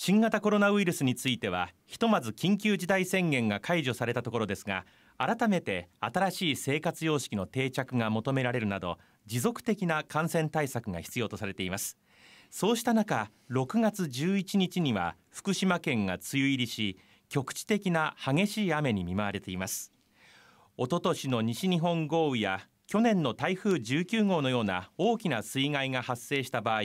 新型コロナウイルスについてはひとまず緊急事態宣言が解除されたところですが改めて新しい生活様式の定着が求められるなど持続的な感染対策が必要とされていますそうした中6月11日には福島県が梅雨入りし局地的な激しい雨に見舞われていますおととしの西日本豪雨や去年の台風19号のような大きな水害が発生した場合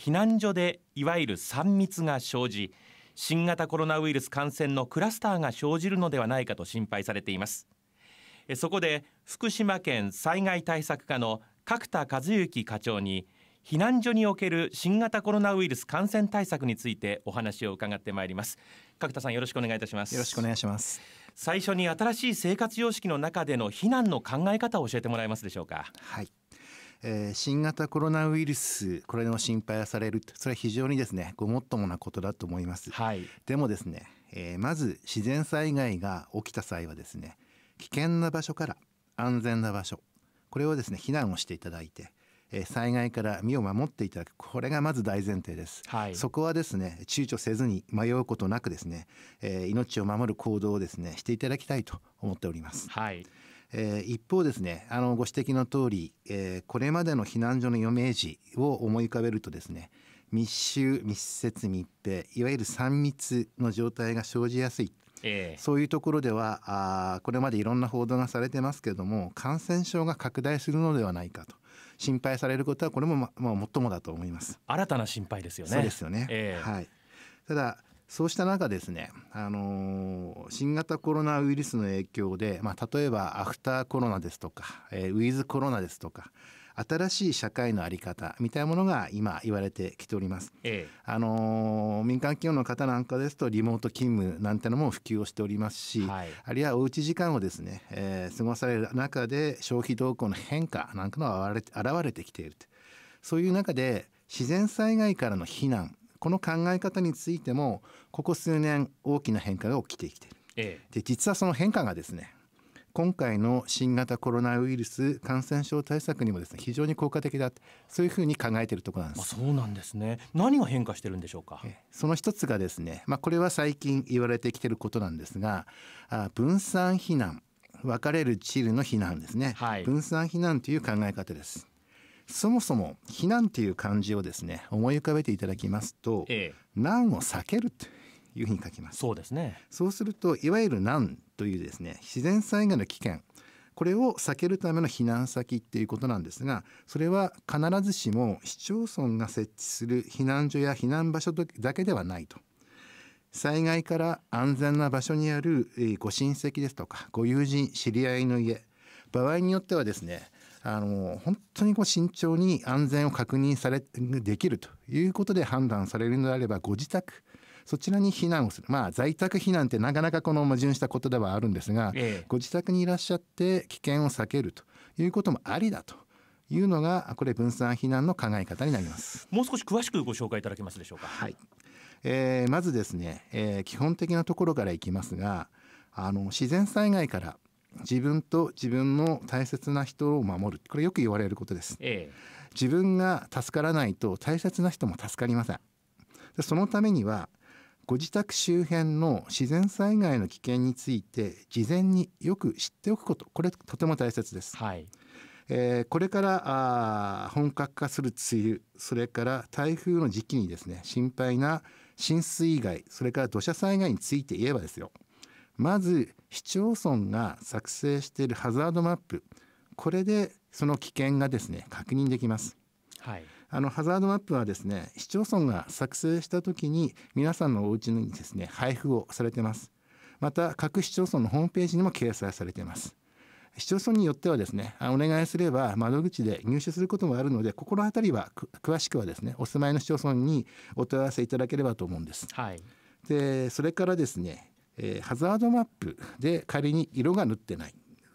避難所でいわゆる3密が生じ新型コロナウイルス感染のクラスターが生じるのではないかと心配されていますそこで福島県災害対策課の角田和幸課長に避難所における新型コロナウイルス感染対策についてお話を伺ってまいります角田さんよろしくお願いいたしますよろしくお願いします最初に新しい生活様式の中での避難の考え方を教えてもらえますでしょうかはいえー、新型コロナウイルスこれの心配がされるそれは非常にですねごもっともなことだと思います、はい、でもですね、えー、まず自然災害が起きた際はですね危険な場所から安全な場所これをですね避難をしていただいて、えー、災害から身を守っていただくこれがまず大前提です、はい、そこはですね躊躇せずに迷うことなくですね、えー、命を守る行動をですねしていただきたいと思っております、はいえー、一方ですねあのご指摘の通り、えー、これまでの避難所の余命時を思い浮かべるとですね密集密接密閉いわゆる3密の状態が生じやすい、えー、そういうところではあこれまでいろんな報道がされてますけれども感染症が拡大するのではないかと心配されることはこれもま、まあ、ももだと思います新たな心配ですよねそうですよね、えー、はいただそうした中ですね、あのー、新型コロナウイルスの影響で、まあ、例えばアフターコロナですとか、えー、ウィズコロナですとか新しい社会の在り方みたいなものが今言われてきております、ええ、あのー、民間企業の方なんかですとリモート勤務なんてのも普及をしておりますし、はい、あるいはおうち時間をですね、えー、過ごされる中で消費動向の変化なんかの現れ現れてきているとそういう中で自然災害からの避難この考え方についてもここ数年大きな変化が起きてきている、ええ、で実はその変化がですね今回の新型コロナウイルス感染症対策にもですね非常に効果的だそういうふうに考えているところなんです。そうなんですね。何が変化してるんでしょうか。その一つがですね、まあこれは最近言われてきていることなんですが、あ分散避難、分かれるチルの避難ですね。はい、分散避難という考え方です。そもそも避難っていう漢字をですね思い浮かべていただきますと、ええ、難を避けるというふうに書きますそうですねそうするといわゆる難というですね自然災害の危険これを避けるための避難先っていうことなんですがそれは必ずしも市町村が設置する避難所や避難場所だけではないと災害から安全な場所にあるご親戚ですとかご友人知り合いの家場合によってはですねあの本当にこう慎重に安全を確認されできるということで判断されるのであればご自宅そちらに避難をする、まあ、在宅避難ってなかなかこの矛盾したことではあるんですが、ええ、ご自宅にいらっしゃって危険を避けるということもありだというのがこれ分散避難の考え方になりますもう少し詳しくご紹介いただけますでしょうか。はいえー、まずですね、えー、基本的なところからいきますがあの自然災害から自分と自分の大切な人を守るこれよく言われることです、え自分が助からないと大切な人も助かりませんそのためにはご自宅周辺の自然災害の危険について事前によく知っておくことこれとても大切です、はいえー、これからあ本格化する梅雨それから台風の時期にですね心配な浸水以害それから土砂災害について言えばですよまず市町村が作成しているハザードマップこれでその危険がですね確認できます。はい、あのハザードマップはですね市町村が作成した時に皆さんのお家にですね配布をされてます。また各市町村のホームページにも掲載されています。市町村によってはですねお願いすれば窓口で入手することもあるので心当たりは詳しくはですねお住まいの市町村にお問い合わせいただければと思うんです。はい、でそれからですねえー、ハザードマップで仮に色が塗ってない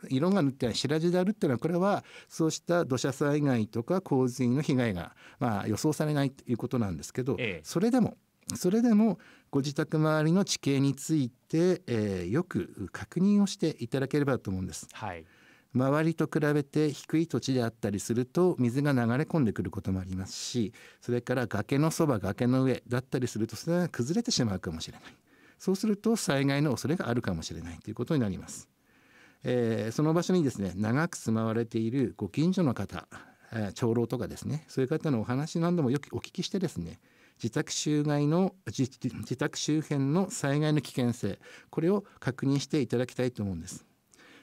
色が塗ってない白地であるっていうのはこれはそうした土砂災害とか洪水の被害が、まあ、予想されないということなんですけど、ええ、それでもそれでもご自宅周りの地形について、えー、よく確認をしていただければと思うんです。はい周りと比べて低い土地であったりすると水が流れ込んでくることもありますしそれから崖のそば崖の上だったりするとそれが崩れてしまうかもしれないそうすると災害の恐れがあるかもしれないということになります。えー、その場所にですね長く住まわれているご近所の方、えー、長老とかですねそういう方のお話何度もよくお聞きしてですね自宅周辺の自宅周辺の災害の危険性これを確認していただきたいと思うんです。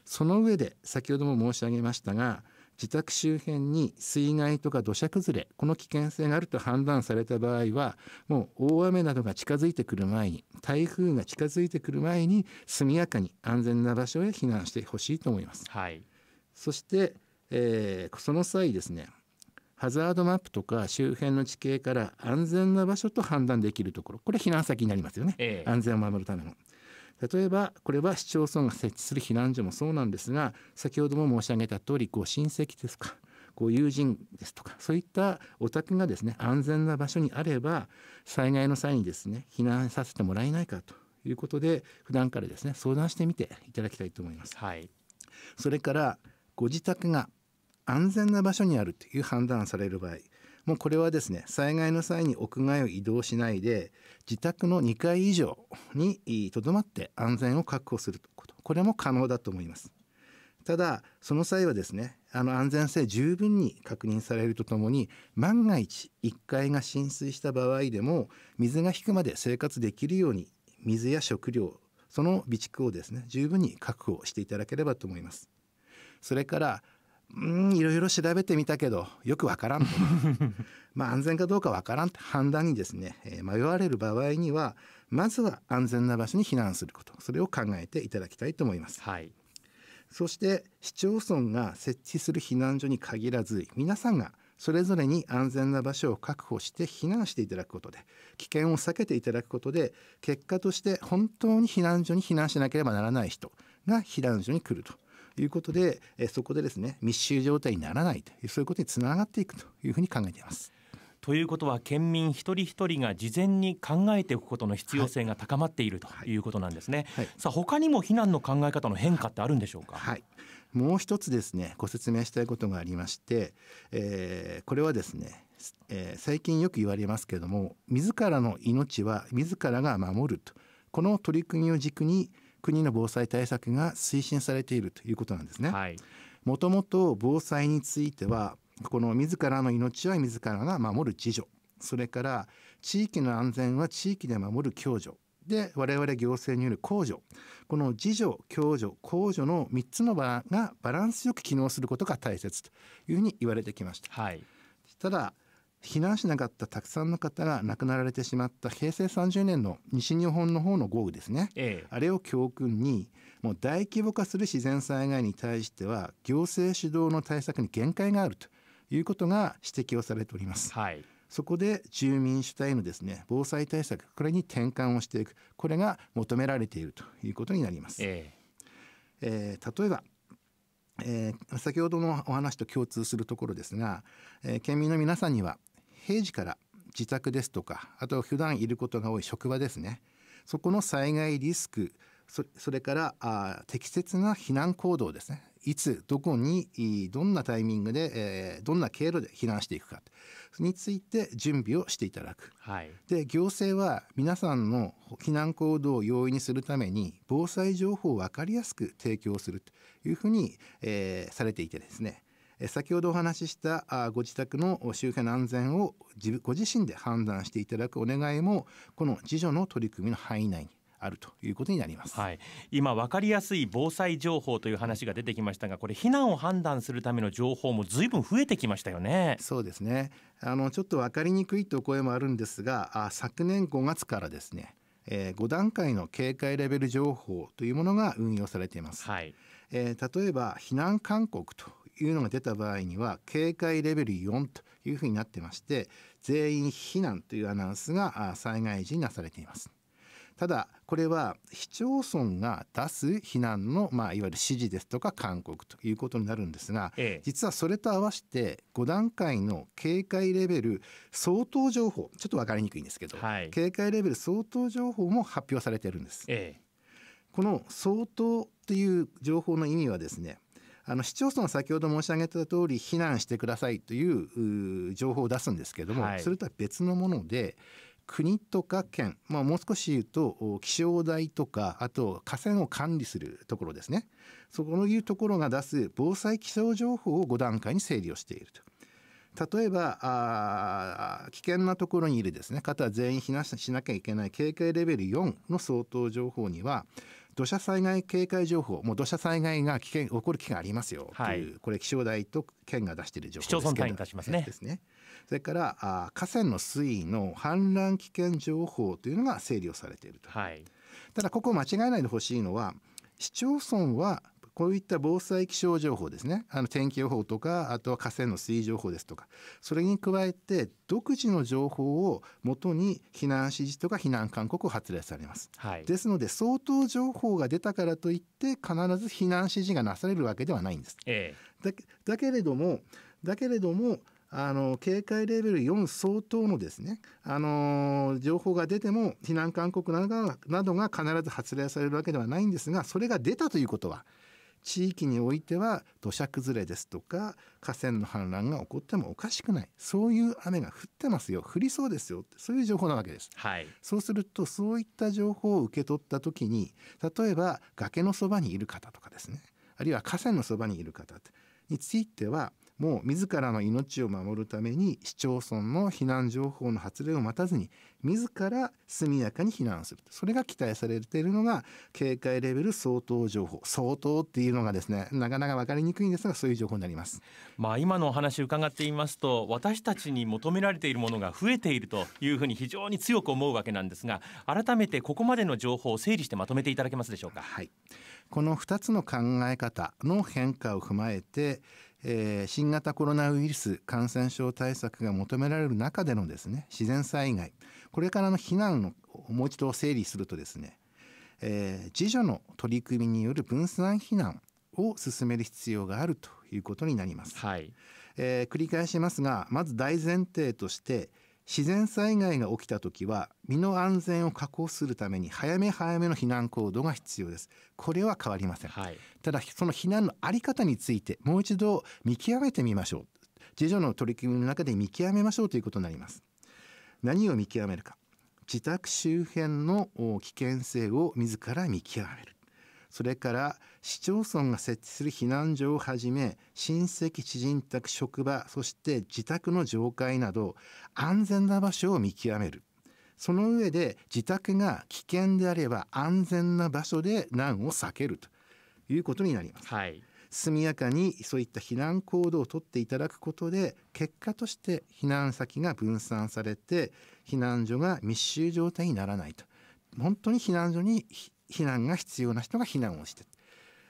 その上で先ほども申し上げましたが自宅周辺に水害とか土砂崩れこの危険性があると判断された場合はもう大雨などが近づいてくる前に台風が近づいてくる前に速やかに安全な場所へ避難してほしいと思います。はい、そして、えー、その際ですねハザードマップとか周辺の地形から安全な場所と判断できるところこれ避難先になりますよね、ええ、安全を守るための。例えばこれは市町村が設置する避難所もそうなんですが先ほども申し上げた通りご親戚ですかご友人ですとかそういったお宅がですね安全な場所にあれば災害の際にですね避難させてもらえないかということで普段からですね相談してみていただきたいと思います。はい、それからご自宅が安全な場所にあるという判断される場合もうこれはですね災害の際に屋外を移動しないで自宅の2階以上にとどまって安全を確保することこれも可能だと思います。ただその際はですねあの安全性十分に確認されるとともに万が一1階が浸水した場合でも水が引くまで生活できるように水や食料その備蓄をですね十分に確保していただければと思います。それからうんいろいろ調べてみたけどよくわからんと まあ安全かどうかわからんって判断にですね、えー、迷われる場合にはまずは安全な場所に避難することそれを考えていただきたいと思います。はいそして市町村が設置する避難所に限らず皆さんがそれぞれに安全な場所を確保して避難していただくことで危険を避けていただくことで結果として本当に避難所に避難しなければならない人が避難所に来るということで、えそこでですね密集状態にならないというそういうことにつながっていくというふうに考えています。ということは県民一人一人が事前に考えておくことの必要性が高まっているということなんですね。はいはい、さあ他にも避難の考え方の変化ってあるんでしょうか。はい、もう一つですねご説明したいことがありまして、えー、これはですね、えー、最近よく言われますけれども自らの命は自らが守るとこの取り組みを軸に国の防災対策が推進されているということなんですね。もともと防災についてはこの自らの命は自らが守る自助それから地域の安全は地域で守る共助で我々行政による公助この自助共助公助の3つの場がバランスよく機能することが大切というふうに言われてきました。はい、ただ避難しなかったたくさんの方が亡くなられてしまった平成30年の西日本の方の豪雨ですね、ええ、あれを教訓にもう大規模化する自然災害に対しては行政主導の対策に限界があるということが指摘をされております。はいそこで住民主体のですね防災対策これに転換をしていくこれが求められているということになります。ええー、例えばえー、先ほどのお話と共通するところですが、えー、県民の皆さんには平時から自宅ですとかあとは普段いることが多い職場ですねそこの災害リスクそれからあ適切な避難行動ですねいつどこにどんなタイミングで、えー、どんな経路で避難していくかについて準備をしていただく、はい、で行政は皆さんの避難行動を容易にするために防災情報を分かりやすく提供するというふうに、えー、されていてですね先ほどお話ししたご自宅の周辺の安全をご自身で判断していただくお願いもこの自助の取り組みの範囲内にあるということになります、はい、今分かりやすい防災情報という話が出てきましたがこれ避難を判断するための情報も随分増えてきましたよねそうですねあのちょっと分かりにくいという声もあるんですがあ昨年5月からですね、え5段階の警戒レベル情報というものが運用されています、はいえー、例えば避難勧告というのが出た場合には警戒レベル4というふうになってまして全員避難というアナウンスが災害時になされています。ただこれは市町村が出す避難の、まあ、いわゆる指示ですとか勧告ということになるんですが、実はそれと合わせて5段階の警戒レベル相当情報ちょっと分かりにくいんですけど、警戒レベル相当情報も発表されてるんです。この相当という情報の意味はですねあの市町村は先ほど申し上げた通り避難してくださいという情報を出すんですけども、はい、それとは別のもので国とか県、まあ、もう少し言うと気象台とかあと河川を管理するところですねそこのいうところが出す防災気象情報を5段階に整理をしていると。例えば危険なところにいるですね方全員避難しなきゃいけない警戒レベル4の相当情報には土砂災害警戒情報もう土砂災害が危険起こる危険ありますよという、はい、これ気象台と県が出している情報です市町村単位に出しますねですねそれからあ河川の水位の氾濫危険情報というのが整理をされていると、はい、ただここ間違えないでほしいのは市町村はこういった防災気象情報ですねあの天気予報とかあとは河川の水位情報ですとかそれに加えて独自の情報をもとに避難指示とか避難勧告を発令されます、はい、ですので相当情報が出たからといって必ず避難指示がなされるわけではないんです、ええ、だけれどもだけれどもあの警戒レベル4相当のですね、あのー、情報が出ても避難勧告などが必ず発令されるわけではないんですがそれが出たということは地域においては土砂崩れですとか河川の氾濫が起こってもおかしくないそういう雨が降ってますよ降りそうですよってそういう情報なわけです、はい、そうするとそういった情報を受け取った時に例えば崖のそばにいる方とかですねあるいは河川のそばにいる方についてはも自らの命を守るために市町村の避難情報の発令を待たずに自ら速やかに避難するそれが期待されているのが警戒レベル相当情報相当っていうのがですねなかなか分かりにくいんですがそういう情報になります。まあ、今のお話伺っていますと私たちに求められているものが増えているというふうに非常に強く思うわけなんですが改めてここまでの情報を整理してまとめていただけますでしょうか。はい、この2つの考え方の変化を踏まえてえー、新型コロナウイルス感染症対策が求められる中でのですね自然災害これからの避難をもう一度整理するとですね、えー、自助の取り組みによる分散避難を進める必要があるということになります、はいえー、繰り返しますがまず大前提として自然災害が起きたときは身の安全を確保するために早め早めの避難行動が必要ですこれは変わりません、はい、ただその避難のあり方についてもう一度見極めてみましょう自助の取り組みの中で見極めましょうということになります何を見極めるか自宅周辺の危険性を自ら見極めるそれから市町村が設置する避難所をはじめ親戚知人宅職場そして自宅の上階など安全な場所を見極めるその上で自宅が危険であれば安全な場所で難を避けるということになります。はい速やかにそういった避難行動をとっていただくことで結果として避難先が分散されて避難所が密集状態にならないと本当に避難所に避難が必要な人が避難をして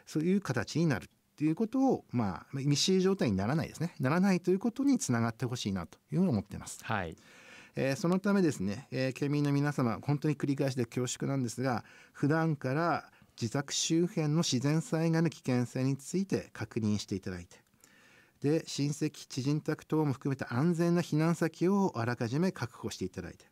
そういう形になるっていうことを、まあ、密集状態にならないですねならないということにつながってほしいなというふうに思ってます。はいえー、そのためですね、えー、県民の皆様本当に繰り返しで恐縮なんですが普段から自宅周辺の自然災害の危険性について確認していただいてで親戚知人宅等も含めた安全な避難先をあらかじめ確保していただいて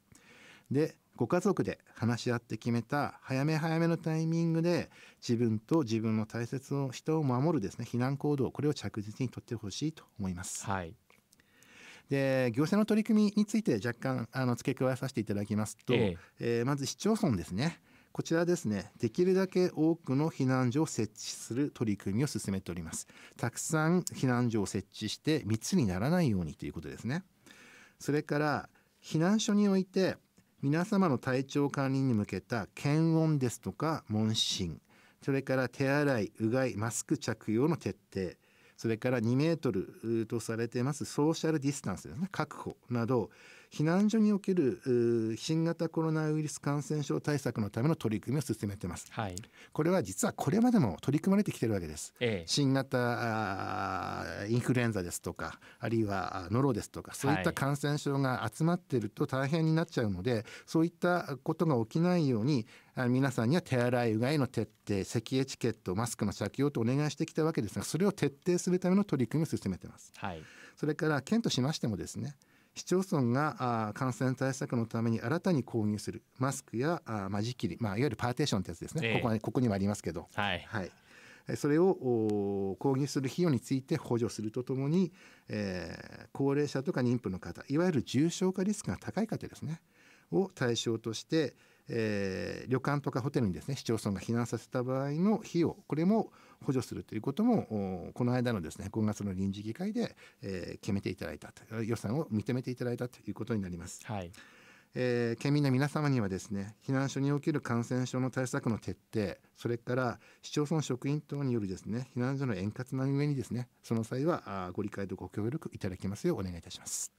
でご家族で話し合って決めた早め早めのタイミングで自分と自分の大切な人を守るですね避難行動これを着実にとってほしいと思います。はいで行政の取り組みについて若干あの付け加えさせていただきますと、えええー、まず市町村ですねこちらですねできるだけ多くの避難所を設置する取り組みを進めておりますたくさん避難所を設置して密にならないようにということですねそれから避難所において皆様の体調管理に向けた検温ですとか問診それから手洗い、うがい、マスク着用の徹底、それから2メートルとされてますソーシャルディスタンスですね、確保など、避難所における新型コロナウイルス感染症対策のための取り組みを進めてます、はい、これは実はこれまでも取り組まれてきてるわけです、ええ、新型インフルエンザですとかあるいはノロですとかそういった感染症が集まってると大変になっちゃうので、はい、そういったことが起きないように皆さんには手洗いうがいの徹底咳エチケットマスクの着用とお願いしてきたわけですがそれを徹底するための取り組みを進めてます、はい、それから県としましてもですね市町村が感染対策のために新たに購入するマスクや間仕切り、まあ、いわゆるパーテーションってやつですね、えー、ここここにもありますけど、はい、はい、それを購入する費用について補助するとともに、えー、高齢者とか妊婦の方いわゆる重症化リスクが高い方ですねを対象として、えー、旅館とかホテルにですね市町村が避難させた場合の費用これも補助するということもこの間のですね5月の臨時議会で、えー、決めていただいたと予算を認めていただいたということになります。はいえー、県民の皆様にはですね避難所における感染症の対策の徹底それから市町村職員等によるですね避難所の円滑な運営にですねその際はご理解とご協力いただきますようお願いいたします。